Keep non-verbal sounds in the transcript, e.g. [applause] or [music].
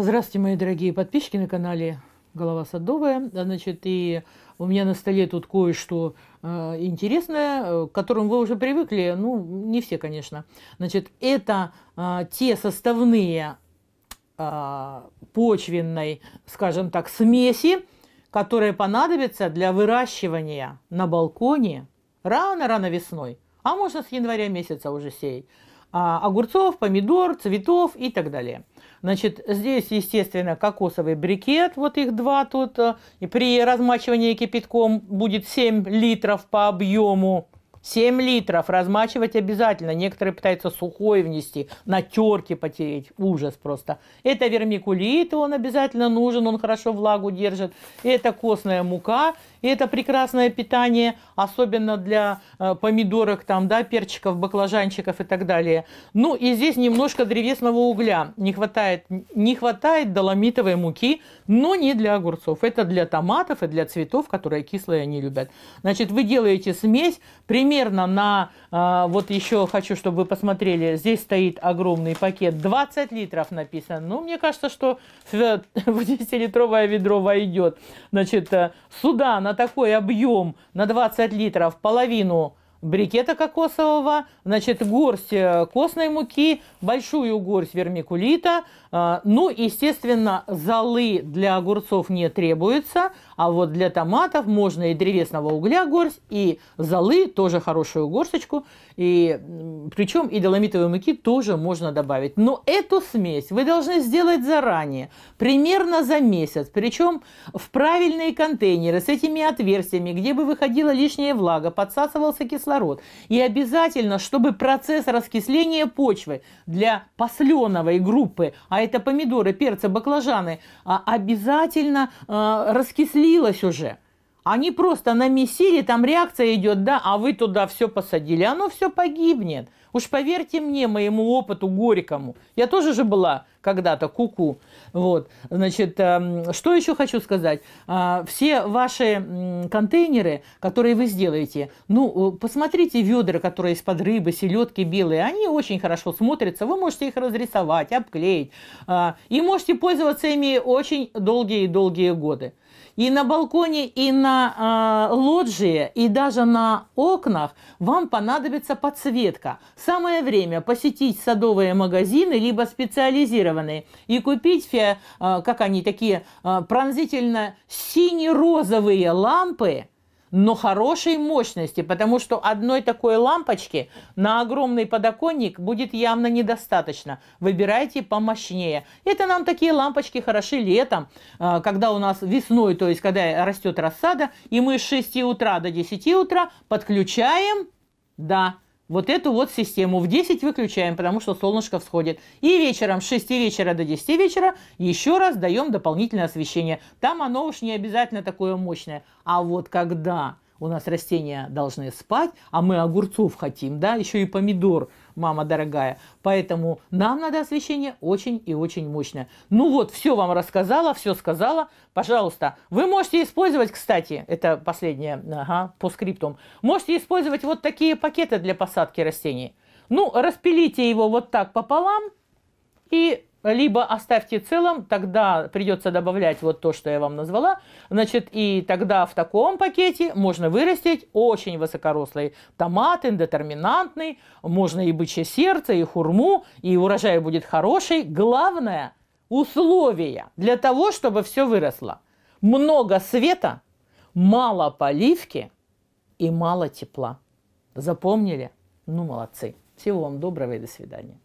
Здравствуйте, мои дорогие подписчики на канале Голова Садовая. Значит, и у меня на столе тут кое-что э, интересное, э, к которому вы уже привыкли. Ну, не все, конечно. Значит, это э, те составные э, почвенной, скажем так, смеси, которые понадобятся для выращивания на балконе рано-рано весной. А можно с января месяца уже сеять. А, огурцов, помидор, цветов и так далее. Значит, здесь, естественно, кокосовый брикет, вот их два тут. Э, и при размачивании кипятком будет 7 литров по объему. 7 литров размачивать обязательно. Некоторые пытаются сухой внести, на терке потереть. Ужас просто. Это вермикулит, он обязательно нужен, он хорошо влагу держит. Это костная мука, это прекрасное питание, особенно для э, помидорок, там, да, перчиков, баклажанчиков и так далее. Ну и здесь немножко древесного угля. Не хватает, не хватает доломитовой муки, но не для огурцов. Это для томатов и для цветов, которые кислые они любят. Значит, вы делаете смесь, примерно примерно на, а, вот еще хочу, чтобы вы посмотрели, здесь стоит огромный пакет, 20 литров написано. Ну, мне кажется, что в [laughs] 10-литровое ведро войдет. Значит, э, сюда на такой объем, на 20 литров, половину брикета кокосового, значит, горсть э, костной муки, большую горсть вермикулита. А, ну, естественно, золы для огурцов не требуется, а вот для томатов можно и древесного угля горсть, и золы, тоже хорошую горсточку, и причем и доломитовой муки тоже можно добавить. Но эту смесь вы должны сделать заранее, примерно за месяц, причем в правильные контейнеры с этими отверстиями, где бы выходила лишняя влага, подсасывался кислород, кислород. И обязательно, чтобы процесс раскисления почвы для посленовой группы, а это помидоры, перцы, баклажаны, а, обязательно а, раскислилось уже. Они просто намесили, там реакция идет, да, а вы туда все посадили. Оно все погибнет. Уж поверьте мне, моему опыту горькому. Я тоже же была когда-то, куку. Вот, значит, эм, что еще хочу сказать. А, все ваши контейнеры, которые вы сделаете, ну, э, посмотрите ведра, которые из-под рыбы, селедки белые, они очень хорошо смотрятся. Вы можете их разрисовать, обклеить. А, и можете пользоваться ими очень долгие-долгие годы и на балконе, и на э, лоджии, и даже на окнах вам понадобится подсветка. Самое время посетить садовые магазины, либо специализированные консервированные, и купить, э, как они такие, э, пронзительно сине-розовые лампы, но хорошей мощности, потому что одной такой лампочки на огромный подоконник будет явно недостаточно. Выбирайте помощнее. Это нам такие лампочки хороши летом, э, когда у нас весной, то есть когда растет рассада, и мы с 6 утра до 10 утра подключаем, да, вот эту вот систему. В 10 выключаем, потому что солнышко всходит. И вечером с 6 вечера до 10 вечера еще раз даем дополнительное освещение. Там оно уж не обязательно такое мощное. А вот когда у нас растения должны спать, а мы огурцов хотим, да, еще и помидор, мама дорогая. Поэтому нам надо освещение очень и очень мощное. Ну вот, все вам рассказала, все сказала. Пожалуйста, вы можете использовать, кстати, это последнее, ага, по скриптум, можете использовать вот такие пакеты для посадки растений. Ну, распилите его вот так пополам и либо оставьте целым, тогда придется добавлять вот то, что я вам назвала. Значит, и тогда в таком пакете можно вырастить очень высокорослый томат, индетерминантный, можно и бычье сердце, и хурму, и урожай будет хороший. Главное – условия для того, чтобы все выросло. Много света, мало поливки и мало тепла. Запомнили? Ну, молодцы. Всего вам доброго и до свидания.